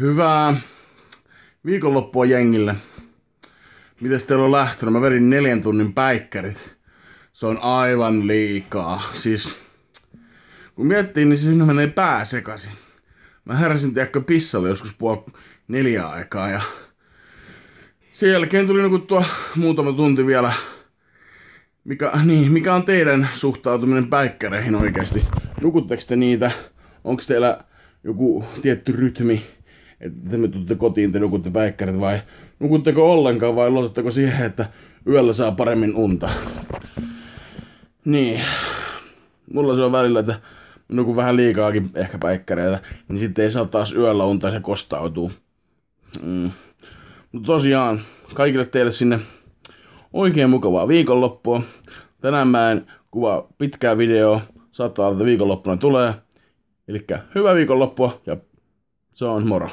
Hyvää viikonloppua jengille. Mites teillä on lähtenyt? Mä verin neljän tunnin päikkärit. Se on aivan liikaa. Siis kun miettii, niin siinä menee pää sekaisin. Mä heräsin tiedäkö pissalle joskus puol neljä aikaa ja sen jälkeen tuli nukuttua muutama tunti vielä. Mikä, niin, mikä on teidän suhtautuminen päikkäreihin oikeasti? Nukutteko te niitä? Onko teillä joku tietty rytmi? että te me tuutte kotiin, te nukutte päikkärit vai nukutteko ollenkaan vai luotatteko siihen, että yöllä saa paremmin unta. Niin. Mulla se on välillä, että nukun vähän liikaakin ehkä päikkäreitä, niin sitten ei saa taas yöllä unta ja se kostautuu. Mm. Mutta tosiaan, kaikille teille sinne oikein mukavaa viikonloppua. Tänään mä en kuvaa pitkää videoa, saattaa olla, että viikonloppuna tulee. Eli hyvää viikonloppua ja se on moro.